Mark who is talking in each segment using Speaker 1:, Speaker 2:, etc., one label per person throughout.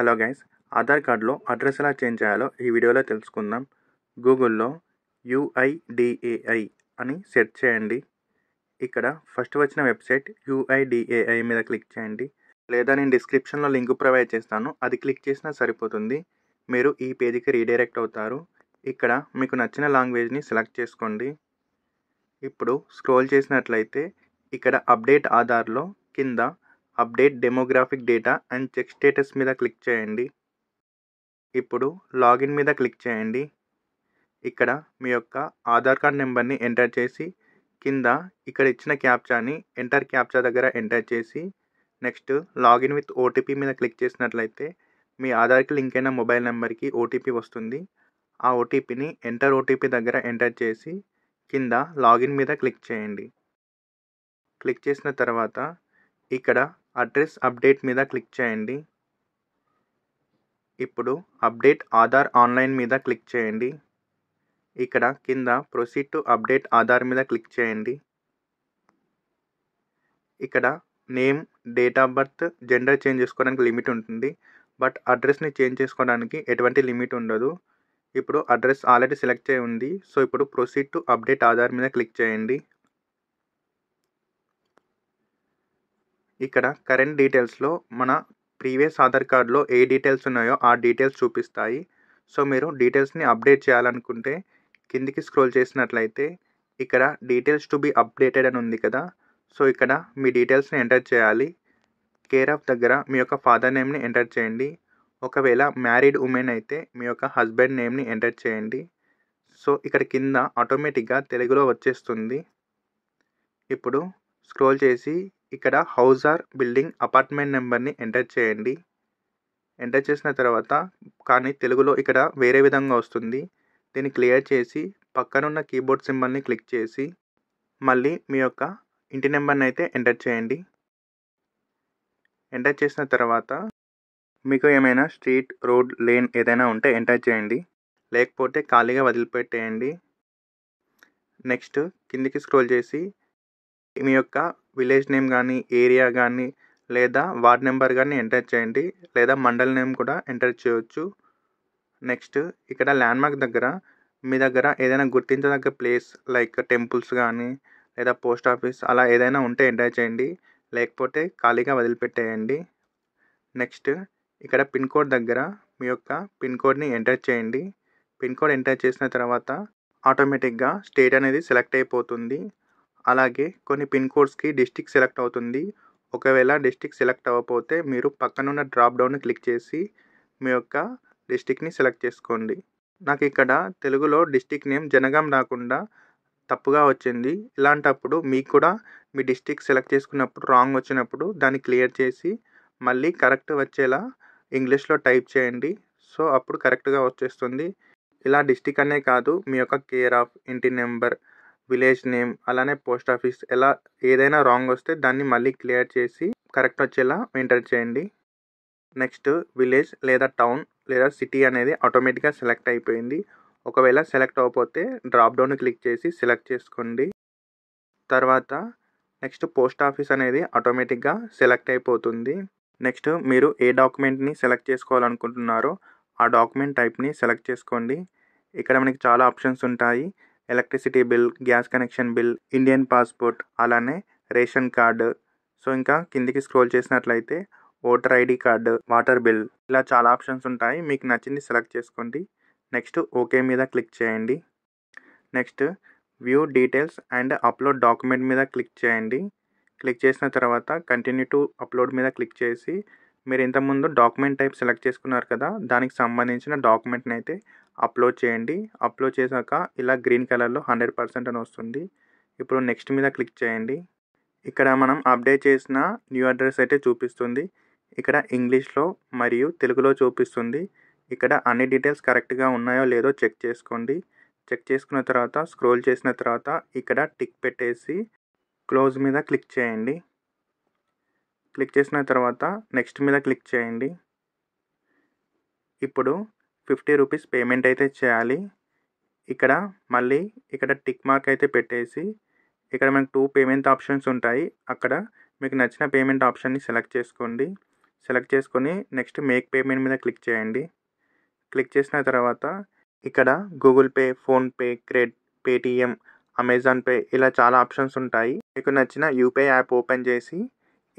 Speaker 1: hello guys Aadhaar కార్డ్లో address ఎలా change చేయాలో ఈ వీడియోలో తెలుసుకుందాం గూగుల్లో యుఐడిఏఐ అని సెర్చ్ చేయండి ఇక్కడ ఫస్ట్ వచ్చిన వెబ్సైట్ యుఐడిఏఐ మీద క్లిక్ చేయండి లేదా నేను డిస్క్రిప్షన్లో లింక్ ప్రొవైడ్ చేస్తాను అది క్లిక్ చేసినా సరిపోతుంది మీరు ఈ పేజీకి రీడైరెక్ట్ అవుతారు ఇక్కడ మీకు నచ్చిన లాంగ్వేజ్ని సెలెక్ట్ చేసుకోండి ఇప్పుడు స్క్రోల్ చేసినట్లయితే ఇక్కడ అప్డేట్ ఆధార్లో కింద update demographic data and check status మీద క్లిక్ చేయండి ఇప్పుడు లాగిన్ మీద క్లిక్ చేయండి ఇక్కడ మీ యొక్క ఆధార్ కార్డ్ నెంబర్ని ఎంటర్ చేసి కింద ఇక్కడ ఇచ్చిన క్యాప్చాని ఎంటర్ క్యాప్చా దగ్గర ఎంటర్ చేసి నెక్స్ట్ లాగిన్ విత్ ఓటీపీ మీద క్లిక్ చేసినట్లయితే మీ ఆధార్కి లింక్ అయిన మొబైల్ నెంబర్కి ఓటీపీ వస్తుంది ఆ ఓటీపీని ఎంటర్ ఓటీపీ దగ్గర ఎంటర్ చేసి కింద లాగిన్ మీద క్లిక్ చేయండి క్లిక్ చేసిన తర్వాత ఇక్కడ అడ్రస్ అప్డేట్ మీద క్లిక్ చేయండి ఇప్పుడు అప్డేట్ ఆధార్ ఆన్లైన్ మీద క్లిక్ చేయండి ఇక్కడ కింద ప్రొసీడ్ టు అప్డేట్ ఆధార్ మీద క్లిక్ చేయండి ఇక్కడ name date of birth gender change చేసుకోవడానికి లిమిట్ ఉంటుంది బట్ అడ్రస్ని చేంజ్ చేసుకోవడానికి ఎటువంటి లిమిట్ ఉండదు ఇప్పుడు అడ్రస్ ఆల్రెడీ సెలెక్ట్ అయి ఉంది సో ఇప్పుడు ప్రొసీడ్ టు అప్డేట్ ఆధార్ మీద క్లిక్ చేయండి ఇక్కడ కరెంట్ డీటెయిల్స్లో మన ప్రీవియస్ ఆధార్ కార్డ్లో ఏ డీటెయిల్స్ ఉన్నాయో ఆ డీటెయిల్స్ చూపిస్తాయి సో మీరు డీటెయిల్స్ని అప్డేట్ చేయాలనుకుంటే కిందికి స్క్రోల్ చేసినట్లయితే ఇక్కడ డీటెయిల్స్ టు బి అప్డేటెడ్ అని ఉంది కదా సో ఇక్కడ మీ డీటెయిల్స్ని ఎంటర్ చేయాలి కేర్ ఆఫ్ దగ్గర మీ యొక్క ఫాదర్ నేమ్ని ఎంటర్ చేయండి ఒకవేళ మ్యారీడ్ ఉమెన్ అయితే మీ యొక్క హస్బెండ్ నేమ్ని ఎంటర్ చేయండి సో ఇక్కడ కింద ఆటోమేటిక్గా తెలుగులో వచ్చేస్తుంది ఇప్పుడు స్క్రోల్ చేసి ఇక్కడ హౌస్ ఆర్ బిల్డింగ్ అపార్ట్మెంట్ నెంబర్ని ఎంటర్ చేయండి ఎంటర్ చేసిన తర్వాత కానీ తెలుగులో ఇక్కడ వేరే విధంగా వస్తుంది దీన్ని క్లియర్ చేసి పక్కనున్న కీబోర్డ్ సింబల్ని క్లిక్ చేసి మళ్ళీ మీ యొక్క ఇంటి నెంబర్ని అయితే ఎంటర్ చేయండి ఎంటర్ చేసిన తర్వాత మీకు ఏమైనా స్ట్రీట్ రోడ్ లేన్ ఏదైనా ఉంటే ఎంటర్ చేయండి లేకపోతే ఖాళీగా వదిలిపెట్టేయండి నెక్స్ట్ కిందికి స్క్రోల్ చేసి మీ యొక్క విలేజ్ నేమ్ కానీ ఏరియా కానీ లేదా వార్డ్ నెంబర్ కానీ ఎంటర్ చేయండి లేదా మండల్ నేమ్ కూడా ఎంటర్ చేయవచ్చు నెక్స్ట్ ఇక్కడ ల్యాండ్మార్క్ దగ్గర మీ దగ్గర ఏదైనా గుర్తించదగ్గ ప్లేస్ లైక్ టెంపుల్స్ కానీ లేదా పోస్ట్ ఆఫీస్ అలా ఏదైనా ఉంటే ఎంటర్ చేయండి లేకపోతే ఖాళీగా వదిలిపెట్టేయండి నెక్స్ట్ ఇక్కడ పిన్ కోడ్ దగ్గర మీ యొక్క పిన్ కోడ్ని ఎంటర్ చేయండి పిన్ కోడ్ ఎంటర్ చేసిన తర్వాత ఆటోమేటిక్గా స్టేట్ అనేది సెలెక్ట్ అయిపోతుంది అలాగే కొన్ని పిన్ కోడ్స్కి డిస్టిక్ సెలెక్ట్ అవుతుంది ఒకవేళ డిస్టిక్ సెలెక్ట్ అవ్వకపోతే మీరు పక్కనున్న డ్రాప్ డౌన్ క్లిక్ చేసి మీ యొక్క డిస్టిక్ని సెలెక్ట్ చేసుకోండి నాకు ఇక్కడ తెలుగులో డిస్టిక్ నేమ్ జనగాం రాకుండా తప్పుగా వచ్చింది ఇలాంటప్పుడు మీకు కూడా మీ డిస్టిక్ సెలెక్ట్ చేసుకున్నప్పుడు రాంగ్ వచ్చినప్పుడు దాన్ని క్లియర్ చేసి మళ్ళీ కరెక్ట్ వచ్చేలా ఇంగ్లీష్లో టైప్ చేయండి సో అప్పుడు కరెక్ట్గా వచ్చేస్తుంది ఇలా డిస్టిక్ అనే కాదు మీ యొక్క కేర్ ఆఫ్ ఇంటి నెంబర్ విలేజ్ నేమ్ అలానే పోస్ట్ ఆఫీస్ ఎలా ఏదైనా రాంగ్ వస్తే దాన్ని మళ్ళీ క్లియర్ చేసి కరెక్ట్ వచ్చేలా ఎంటర్ చేయండి నెక్స్ట్ విలేజ్ లేదా టౌన్ లేదా సిటీ అనేది ఆటోమేటిక్గా సెలెక్ట్ అయిపోయింది ఒకవేళ సెలెక్ట్ అవ్వకపోతే డ్రాప్ డౌన్ క్లిక్ చేసి సెలెక్ట్ చేసుకోండి తర్వాత నెక్స్ట్ పోస్ట్ ఆఫీస్ అనేది ఆటోమేటిక్గా సెలెక్ట్ అయిపోతుంది నెక్స్ట్ మీరు ఏ డాక్యుమెంట్ని సెలెక్ట్ చేసుకోవాలనుకుంటున్నారో ఆ డాక్యుమెంట్ టైప్ని సెలెక్ట్ చేసుకోండి ఇక్కడ మనకి చాలా ఆప్షన్స్ ఉంటాయి electricity bill gas connection bill Indian passport అలానే రేషన్ కార్డు సో ఇంకా కిందికి స్క్రోల్ చేసినట్లయితే voter ID card water bill ఇలా చాలా ఆప్షన్స్ ఉంటాయి మీకు నచ్చింది సెలెక్ట్ చేసుకోండి నెక్స్ట్ ఓకే మీద క్లిక్ చేయండి next view details and upload document మీద క్లిక్ చేయండి క్లిక్ చేసిన తర్వాత కంటిన్యూ టు అప్లోడ్ మీద క్లిక్ చేసి మీరు ఇంతకుముందు డాక్యుమెంట్ టైప్ సెలెక్ట్ చేసుకున్నారు కదా దానికి సంబంధించిన డాక్యుమెంట్ని అయితే అప్లోడ్ చేయండి అప్లోడ్ చేశాక ఇలా గ్రీన్ కలర్లో హండ్రెడ్ పర్సెంట్ అని వస్తుంది ఇప్పుడు నెక్స్ట్ మీద క్లిక్ చేయండి ఇక్కడ మనం అప్డేట్ చేసిన న్యూ అడ్రస్ అయితే చూపిస్తుంది ఇక్కడ ఇంగ్లీష్లో మరియు తెలుగులో చూపిస్తుంది ఇక్కడ అన్ని డీటెయిల్స్ కరెక్ట్గా ఉన్నాయో లేదో చెక్ చేసుకోండి చెక్ చేసుకున్న తర్వాత స్క్రోల్ చేసిన తర్వాత ఇక్కడ టిక్ పెట్టేసి క్లోజ్ మీద క్లిక్ చేయండి క్లిక్ చేసిన తర్వాత నెక్స్ట్ మీద క్లిక్ చేయండి ఇప్పుడు ఫిఫ్టీ రూపీస్ పేమెంట్ అయితే చేయాలి ఇక్కడ మళ్ళీ ఇక్కడ టిక్ మార్క్ అయితే పెట్టేసి ఇక్కడ మనకు టూ పేమెంట్ ఆప్షన్స్ ఉంటాయి అక్కడ మీకు నచ్చిన పేమెంట్ ఆప్షన్ని సెలెక్ట్ చేసుకోండి సెలెక్ట్ చేసుకొని నెక్స్ట్ మేక్ పేమెంట్ మీద క్లిక్ చేయండి క్లిక్ చేసిన తర్వాత ఇక్కడ Google Pay PhonePe CRED Paytm Amazon Pay ఇలా చాలా ఆప్షన్స్ ఉంటాయి మీకు నచ్చిన యూపీఐ యాప్ ఓపెన్ చేసి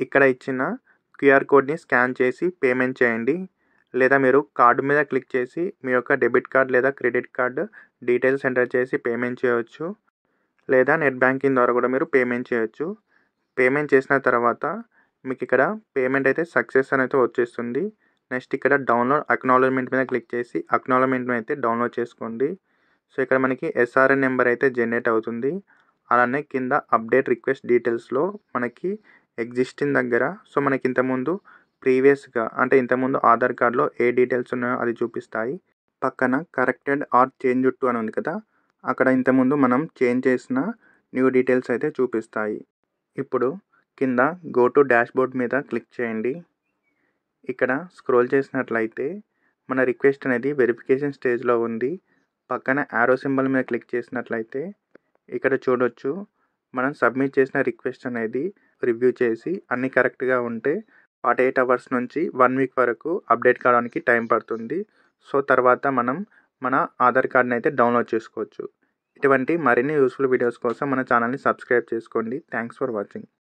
Speaker 1: ఇక్కడ ఇచ్చిన క్యూఆర్ కోడ్ని స్కాన్ చేసి పేమెంట్ చేయండి లేదా మీరు కార్డు మీద క్లిక్ చేసి మీ యొక్క డెబిట్ కార్డ్ లేదా క్రెడిట్ కార్డ్ డీటెయిల్స్ ఎంటర్ చేసి పేమెంట్ చేయవచ్చు లేదా నెట్ బ్యాంకింగ్ ద్వారా కూడా మీరు పేమెంట్ చేయవచ్చు పేమెంట్ చేసిన తర్వాత మీకు ఇక్కడ పేమెంట్ అయితే సక్సెస్ అని అయితే వచ్చేస్తుంది నెక్స్ట్ ఇక్కడ డౌన్లోడ్ అక్నాలజ్మెంట్ మీద క్లిక్ చేసి అక్నాలజ్మెంట్ అయితే డౌన్లోడ్ చేసుకోండి సో ఇక్కడ మనకి ఎస్ఆర్ఎన్ నెంబర్ అయితే జనరేట్ అవుతుంది అలానే కింద అప్డేట్ రిక్వెస్ట్ డీటెయిల్స్లో మనకి ఎగ్జిస్టింగ్ దగ్గర సో మనకి ఇంతకుముందు ప్రీవియస్గా అంటే ఇంతకుముందు ఆధార్ కార్డులో ఏ డీటెయిల్స్ ఉన్నాయో అది చూపిస్తాయి పక్కన కరెక్టెడ్ ఆర్ చేంజ్ టు అని ఉంది కదా అక్కడ ఇంతకుముందు మనం చేంజ్ చేసిన న్యూ డీటెయిల్స్ అయితే చూపిస్తాయి ఇప్పుడు కింద గో టు డాష్బోర్డ్ మీద క్లిక్ చేయండి ఇక్కడ స్క్రోల్ చేసినట్లయితే మన రిక్వెస్ట్ అనేది వెరిఫికేషన్ స్టేజ్లో ఉంది పక్కన యారో సింబల్ మీద క్లిక్ చేసినట్లయితే ఇక్కడ చూడొచ్చు మనం సబ్మిట్ చేసిన రిక్వెస్ట్ అనేది రివ్యూ చేసి అన్నీ కరెక్ట్గా ఉంటే ఫార్టీ ఎయిట్ అవర్స్ నుంచి వన్ వీక్ వరకు అప్డేట్ కావడానికి టైం పడుతుంది సో తర్వాత మనం మన ఆధార్ కార్డ్ని అయితే డౌన్లోడ్ చేసుకోవచ్చు ఇటువంటి మరిన్ని యూస్ఫుల్ వీడియోస్ కోసం మన ఛానల్ని సబ్స్క్రైబ్ చేసుకోండి థ్యాంక్స్ ఫర్ వాచింగ్